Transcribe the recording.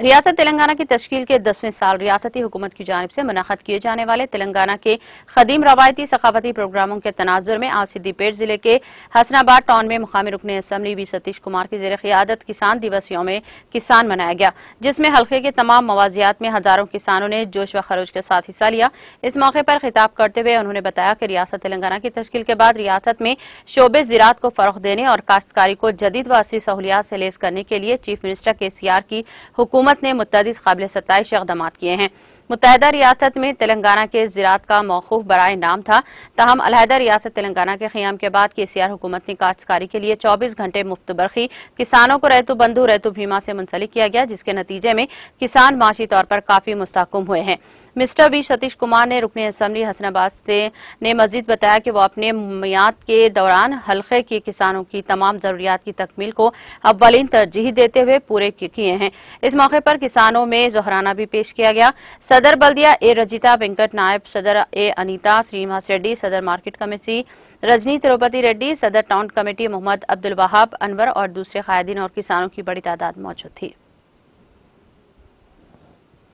रियासत तेलंगाना की तश्ल के दसवें साल रियासती हुकूमत की जानब से मुनद किए जाने वाले तेलंगाना के खदीम रवायती सकाफती प्रोग्रामों के तनाजर में आज सिद्दीपेट जिले के हसनाबाद टाउन में मुकामी रुकन असम्बली वी सतीश कुमार की जेर क्यादत किसान दिवस योम किसान मनाया गया जिसमें हल्के के तमाम मवाजियात में हजारों किसानों ने जोश व खरोज के साथ हिस्सा लिया इस मौके पर खिताब करते हुए उन्होंने बताया कि रियासत तेलंगाना की तश्ल के बाद रियासत में शोबे ज़रात को फरोख देने और काश्तकारी को जदीद व सहूलियात से लेस करने के लिए चीफ मिनिस्टर के सी आर की हुकूमत हुकूमत ने मुतद काबिल सतश इकदाम किए हैं मुतहदा रियासत में तेलंगाना के ज़रात का मौकूफ बरए नाम था तहम अलहदा रियासत तेलंगाना के क़्याम के बाद के सी आर हुकूमत ने काश्तकारी के लिए चौबीस घंटे मुफ्त बरखी किसानों को रैतु बंधु रैतु बीमा से मुंसलिक किया गया जिसके नतीजे में किसान माशी तौर पर काफ़ी मुस्तकम हुए हैं मिस्टर बी सतीश कुमार ने रुकनी असम्बली हसनाबाद से ने मजीद बताया कि वो अपने मियाद के दौरान हल्के के किसानों की तमाम ज़रूरियात की तकमील को अव्वलिन तरजीह देते हुए पूरे किए हैं इस मौके पर किसानों में जहराना भी पेश किया गया सदर बल्दिया ए रजिता वेंकट नायब सदर ए अनीता श्रीनिवास रेड्डी सदर मार्केट कमेटी रजनी तिरुपति रेड्डी सदर टाउन कमेटी मोहम्मद अब्दुल वहाब अनवर और दूसरे कायदीन और किसानों की बड़ी तादाद मौजूद थी